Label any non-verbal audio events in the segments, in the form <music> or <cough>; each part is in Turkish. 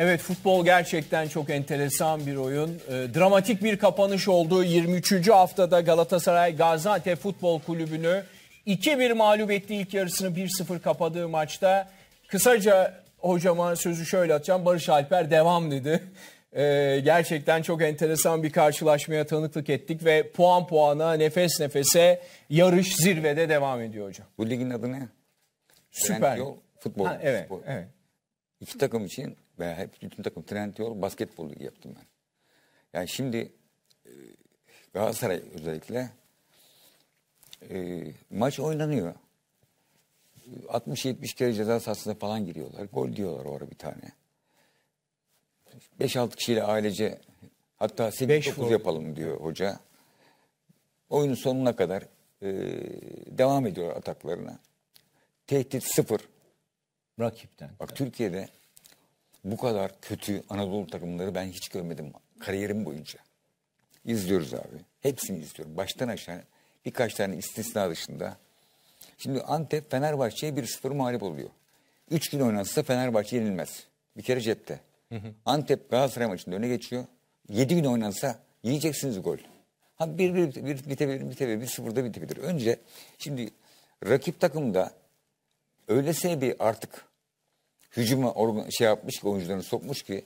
Evet futbol gerçekten çok enteresan bir oyun. E, dramatik bir kapanış oldu. 23. haftada Galatasaray Gaziantep Futbol Kulübü'nü 2-1 mağlup etti ilk yarısını 1-0 kapadığı maçta. Kısaca hocama sözü şöyle atacağım. Barış Alper devam dedi. E, gerçekten çok enteresan bir karşılaşmaya tanıklık ettik ve puan puana nefes nefese yarış zirvede devam ediyor hocam. Bu ligin adı ne? Süper. Yol, futbol. Ha, evet, futbol. evet. İki takım için veya hep bütün takım Trendyol basketbol ligi yaptım ben. Yani şimdi e, Galatasaray özellikle e, maç oynanıyor. 60-70 kere ceza sahasına falan giriyorlar. Gol diyorlar orada bir tane. 5-6 kişiyle ailece hatta 8-9 yapalım diyor hoca. Oyunun sonuna kadar e, devam ediyor ataklarına. Tehdit sıfır. Rakipten. Bak Türkiye'de bu kadar kötü Anadolu takımları ben hiç görmedim kariyerim boyunca. İzliyoruz abi. Hepsini izliyorum. Baştan aşağı birkaç tane istisna dışında. Şimdi Antep Fenerbahçe'ye 1-0 mağlup oluyor. 3 gün oynansa Fenerbahçe yenilmez. Bir kere cepte. Hı hı. Antep Galatasaray maçında öne geçiyor. 7 gün oynansa yiyeceksiniz gol. Ha bir, bir, bir bitebilir, bitebilir, bir sıfırda bitebilir. Önce şimdi rakip takımda öylesine bir artık hücuma organ, şey yapmış ki oyuncularını sokmuş ki.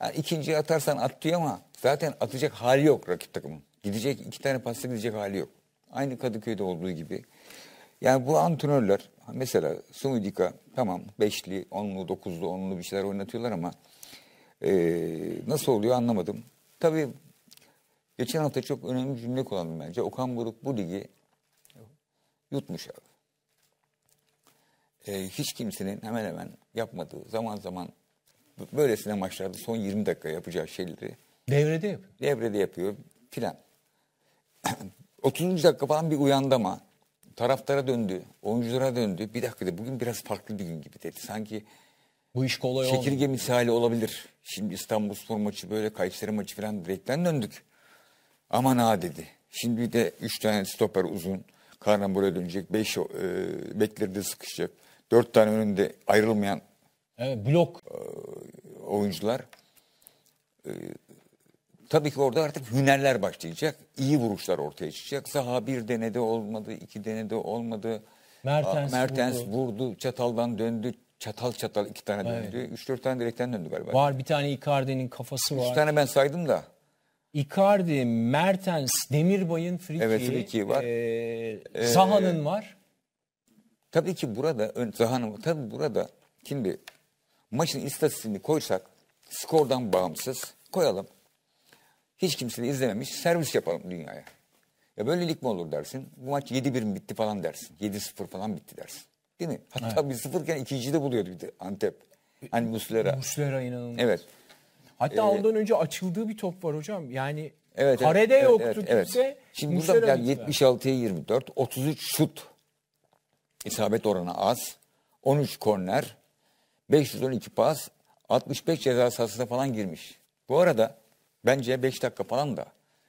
Yani ikinciyi atarsan at diyor ama zaten atacak hali yok rakip takımın. Gidecek iki tane pasta gidecek hali yok. Aynı Kadıköy'de olduğu gibi. Yani bu antrenörler mesela Sumidika tamam beşli, onlu, dokuzlu, onlu bir şeyler oynatıyorlar ama e, nasıl oluyor anlamadım. Tabii geçen hafta çok önemli cümle kullandım bence. Okan Buruk bu ligi yutmuş abi e, hiç kimsenin hemen hemen yapmadığı zaman zaman böylesine maçlarda son 20 dakika yapacağı şeyleri devrede yapıyor. Devrede yapıyor filan. 30. <clears throat> dakika falan bir uyandı ama taraftara döndü, oyunculara döndü. Bir dakika da bugün biraz farklı bir gün gibi dedi. Sanki bu iş kolay olmadı. Çekirge olmadı. misali olabilir. Şimdi İstanbul Spor maçı böyle Kayseri maçı falan direkten döndük. Aman ha dedi. Şimdi de 3 tane stoper uzun. Karnambole dönecek. 5 e, bekleri de sıkışacak. Dört tane önünde ayrılmayan evet, blok e, oyuncular. E, tabii ki orada artık hünerler başlayacak. İyi vuruşlar ortaya çıkacak. Saha bir denede olmadı, iki denede olmadı. Mertens, Mertens vurdu. vurdu, çataldan döndü, çatal çatal iki tane döndü. Üç dört tane direkten döndü galiba. Var bir tane Icardi'nin kafası var. Üç tane ben saydım da. Icardi, Mertens, Demirbay'ın Friki'yi. Evet Friki'yi var. E, ee, var. Tabii ki burada Zahan'ım tabii burada şimdi maçın istatistiğini koysak skordan bağımsız koyalım. Hiç kimse de izlememiş servis yapalım dünyaya. Ya böyle mi olur dersin? Bu maç 7-1 mi bitti falan dersin. 7-0 falan bitti dersin. Değil mi? Hatta evet. bir sıfırken ikinci de buluyordu bir de Antep. E, hani Muslera. Muslera inanılmaz. Evet. Hatta ee, ondan önce açıldığı bir top var hocam. Yani evet, karede evet, yoktu evet, kimse. Evet. Şimdi burada yani 76'ya 24, 33 şut isabet oranı az. 13 korner, 512 pas, 65 ceza sahasına falan girmiş. Bu arada bence 5 dakika falan da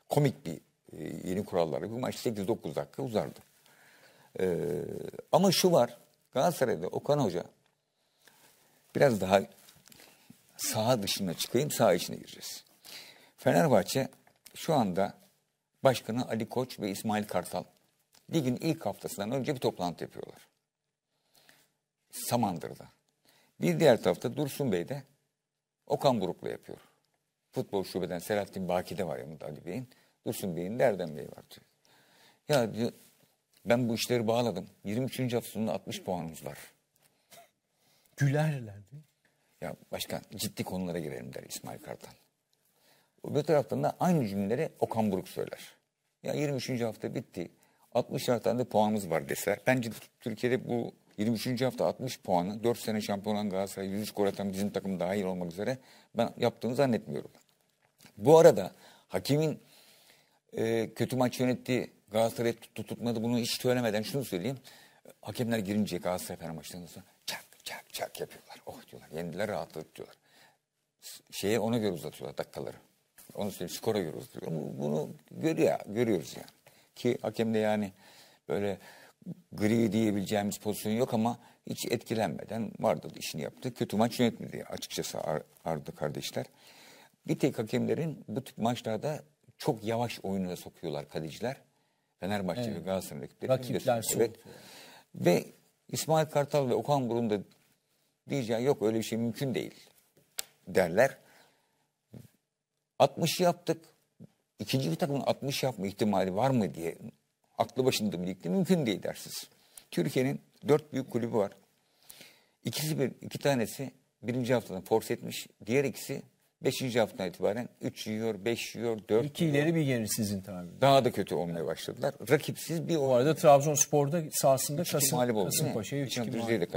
komik bir e, yeni kuralları. Bu maç 8-9 dakika uzardı. E, ama şu var. Galatasaray'da Okan Hoca biraz daha sağ dışına çıkayım, sağ içine gireceğiz. Fenerbahçe şu anda başkanı Ali Koç ve İsmail Kartal bir gün ilk haftasından önce bir toplantı yapıyorlar. Samandır'da. Bir diğer tarafta Dursun Bey de Okan Buruk'la yapıyor. Futbol şubeden Selahattin Baki'de var yanında Ali Bey'in. Dursun Bey'in de Bey var diyor. Ya diyor, ben bu işleri bağladım. 23. haftasında 60 puanımız var. Gülerler Ya başkan ciddi konulara girelim der İsmail Kartal. Öbür taraftan da aynı cümleleri Okan Buruk söyler. Ya 23. hafta bitti. 60 tane de puanımız var deseler. Bence Türkiye'de bu 23. hafta 60 puanı 4 sene şampiyon olan Galatasaray 103 gol atan bizim takım dahil olmak üzere ben yaptığını zannetmiyorum. Bu arada hakimin e, kötü maç yönettiği Galatasaray'ı tuttu tutmadı bunu hiç söylemeden şunu söyleyeyim. Hakemler girince Galatasaray Fener maçlarından sonra çak çak çak yapıyorlar. Oh diyorlar yendiler rahatlık diyorlar. Şeye ona göre uzatıyorlar dakikaları. Onu söyleyeyim skora göre uzatıyorlar. Bunu görüyor, görüyoruz yani. Ki hakem de yani böyle gri diyebileceğimiz pozisyon yok ama hiç etkilenmeden vardı işini yaptı. Kötü maç yönetmedi açıkçası Ar Arda kardeşler. Bir tek hakemlerin bu tip maçlarda çok yavaş oyununa sokuyorlar kaleciler. Fenerbahçe evet. ve Galatasaray rakipleri. Rakipler soğuk. Evet. Ve İsmail Kartal ve Okan Burun da diyeceğim yok öyle bir şey mümkün değil derler. 60 yaptık ikinci bir takımın 60 yapma ihtimali var mı diye aklı başında bir ligde mümkün değil dersiz. Türkiye'nin dört büyük kulübü var. İkisi bir, iki tanesi birinci haftadan force etmiş. Diğer ikisi beşinci haftadan itibaren üç yiyor, beş yiyor, dört İki yiyor. ileri bir geri sizin tabiriniz. Daha da kötü olmaya başladılar. Rakipsiz bir... O arada Trabzonspor'da sahasında Kasım, Kasımpaşa'ya 3-2 mağlup.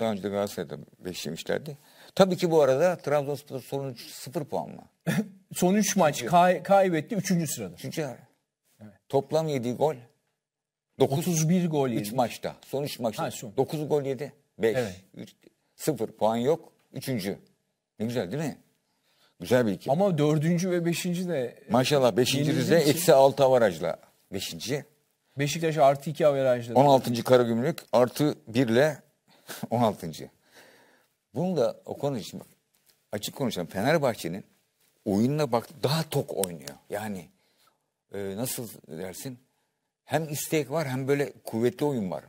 Daha önce de Galatasaray'da beş yemişlerdi. Tabii ki bu arada Trabzonspor son 3 0 puanla. <laughs> son 3 maç kay, kaybetti 3. sırada. 3. Evet. Toplam yediği gol 9, 31 gol yedi. 3 maçta. Son 3 maçta. Ha, son. 9 gol yedi. 5. Evet. 0 puan yok. 3. Ne güzel değil mi? Güzel bir iki. Ama dördüncü ve beşinci de... Maşallah beşinci Rize eksi altı avarajla. Beşinci. Beşiktaş artı iki avarajla. On altıncı Karagümrük artı birle on altıncı. Bunu da o konu için açık konuşalım. Fenerbahçe'nin oyununa bak daha tok oynuyor. Yani e, nasıl dersin? Hem istek var hem böyle kuvvetli oyun var.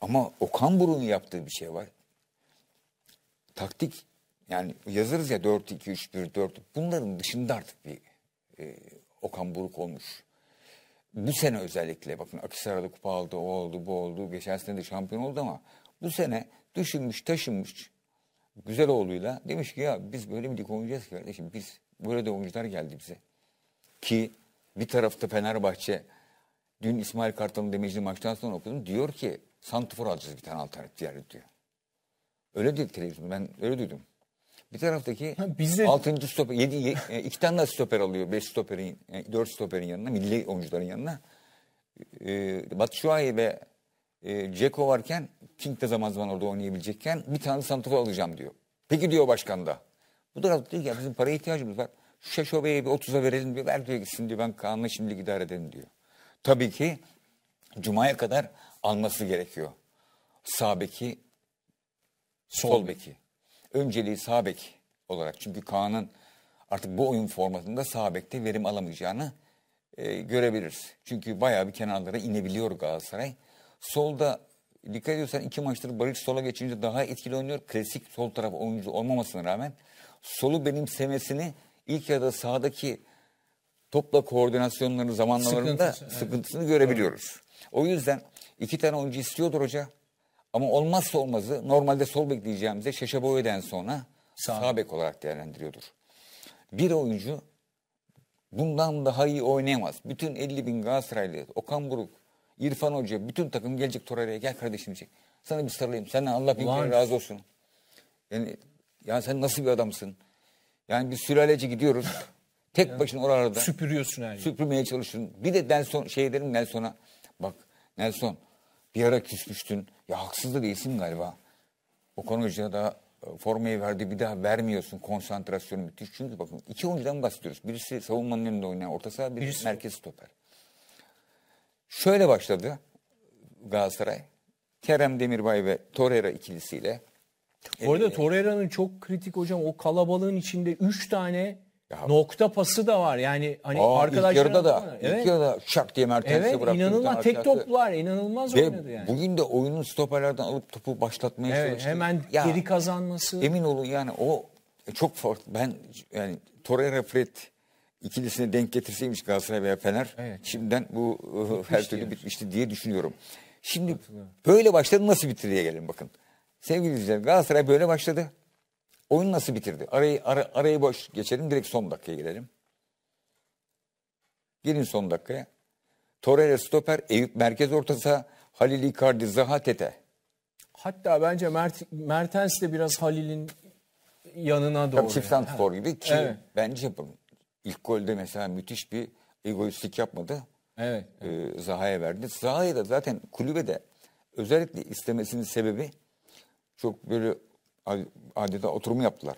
Ama Okan Burun'un yaptığı bir şey var. Taktik yani yazarız ya 4-2-3-1 4 bunların dışında artık bir e, Okan Buruk olmuş. Bu sene özellikle bakın Akisar'da kupa aldı, o oldu, bu oldu. Geçen sene de şampiyon oldu ama bu sene düşünmüş, taşınmış Güzeloğlu'yla demiş ki ya biz böyle mi lig oynayacağız ki kardeşim? Biz böyle de oyuncular geldi bize. Ki bir tarafta Fenerbahçe dün İsmail Kartal'ın demecini maçtan sonra okudum. Diyor ki Santifor alacağız bir tane alternatif diğer diyor. Öyle dedi televizyonda ben öyle duydum. Bir taraftaki ha, bize... 6. stoper, 7, 2 e, tane daha stoper alıyor. 5 stoperin, 4 e, stoperin yanına, milli oyuncuların yanına. Ee, Batshuayi ve e, Ceko varken King de zaman zaman orada oynayabilecekken bir tane santrafor alacağım diyor. Peki diyor başkan da. Bu da diyor ya bizim paraya ihtiyacımız var. Şeşo Bey'e bir 30'a verelim diyor. Ver diyor gitsin diyor ben Kaan'la şimdi idare edelim diyor. Tabii ki Cuma'ya kadar alması gerekiyor. Sağ beki, sol, sol beki. Önceliği sağ bek olarak. Çünkü Kaan'ın artık bu oyun formatında sağ bekte verim alamayacağını e, görebiliriz. Çünkü bayağı bir kenarlara inebiliyor Galatasaray. Solda dikkat ediyorsan iki maçtır Barış sola geçince daha etkili oynuyor. Klasik sol taraf oyuncu olmamasına rağmen solu benimsemesini ilk ya da sağdaki topla koordinasyonları zamanlarında Sıkıntısı, sıkıntısını evet. görebiliyoruz. O yüzden iki tane oyuncu istiyordur hoca. Ama olmazsa olmazı normalde sol bekleyeceğimize Şeşeboye'den sonra sağ. sağ bek olarak değerlendiriyordur. Bir oyuncu bundan daha iyi oynayamaz. Bütün 50 bin Galatasaraylı, Okan Buruk, İrfan Hoca bütün takım gelecek Torreira'ya gel kardeşim diyecek. Sana bir sarılayım. Senden Allah bin kere razı olsun. Yani, yani sen nasıl bir adamsın? Yani bir sülalece gidiyoruz. <laughs> Tek yani, başına oralarda. Süpürüyorsun yani. Süpürmeye çalışıyorsun. Bir de Nelson şey derim Nelson'a. Bak Nelson bir ara küsmüştün. Ya haksız da değilsin galiba. O konu hocaya da e, formayı verdi bir daha vermiyorsun konsantrasyon müthiş. Çünkü bakın iki oyuncudan bahsediyoruz. Birisi savunmanın önünde oynayan orta saha, birisi, birisi merkez stoper. Şöyle başladı Galatasaray. Kerem Demirbay ve Torreira ikilisiyle. Bu arada ee, Torreira'nın çok kritik hocam o kalabalığın içinde 3 tane ya. nokta pası da var. Yani hani Aa, arkadaşlar ilk yarıda da var. evet. ilk yarıda şak diye Mertens'i evet, bıraktı. inanılmaz tek toplar inanılmaz Ve oynadı yani. Bugün de oyunun stoperlerden alıp topu başlatmaya evet, çalıştı. Hemen ya, geri kazanması. Emin olun yani o çok farklı. Ben yani Torreira Fred ikilisine denk getirseymiş Galatasaray veya Fener evet. şimdiden bu Bitmiş her türlü diyoruz. bitmişti diye düşünüyorum. Şimdi böyle başladı nasıl bitiriye gelin bakın. Sevgili izleyiciler Galatasaray böyle başladı. Oyun nasıl bitirdi? Arayı, ara, arayı boş geçelim direkt son dakikaya gelelim gelin son dakikaya. Torreira stoper, Eyüp merkez ortası, Halil Icardi Zaha Tete. Hatta bence Mert, Mertens de biraz Halil'in yanına doğru. Tabii çift yani. gibi ki evet. bence yapalım. İlk golde mesela müthiş bir egoistlik yapmadı. Evet. E, Zaha'ya verdi. Zaha'ya da zaten kulübede özellikle istemesinin sebebi çok böyle adeta oturum yaptılar.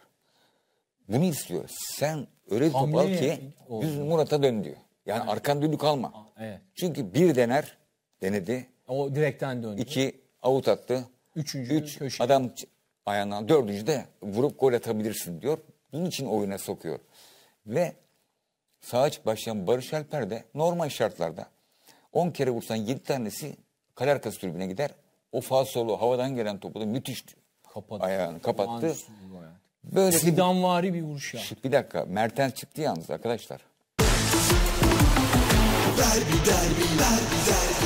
Bunu istiyor. Sen öyle bir top al ki yüz Murat'a dön diyor. Yani evet. arkan dönük kalma. Evet. Çünkü bir dener denedi. O direkten döndü. İki avut attı. Üçüncü Üç, köşe. adam ayağından dördüncü de vurup gol atabilirsin diyor. Bunun için oyuna sokuyor. Ve sağa çık başlayan Barış Alper de normal şartlarda 10 kere vursan 7 tanesi kale arkası tribüne gider. O falsolu havadan gelen topu da müthiş kapattı. ayağını kapattı. Böyle Zidanvari bir vuruş yaptı. Bir dakika Mertens çıktı yalnız arkadaşlar. Derbi, derbi, derbi, derbi.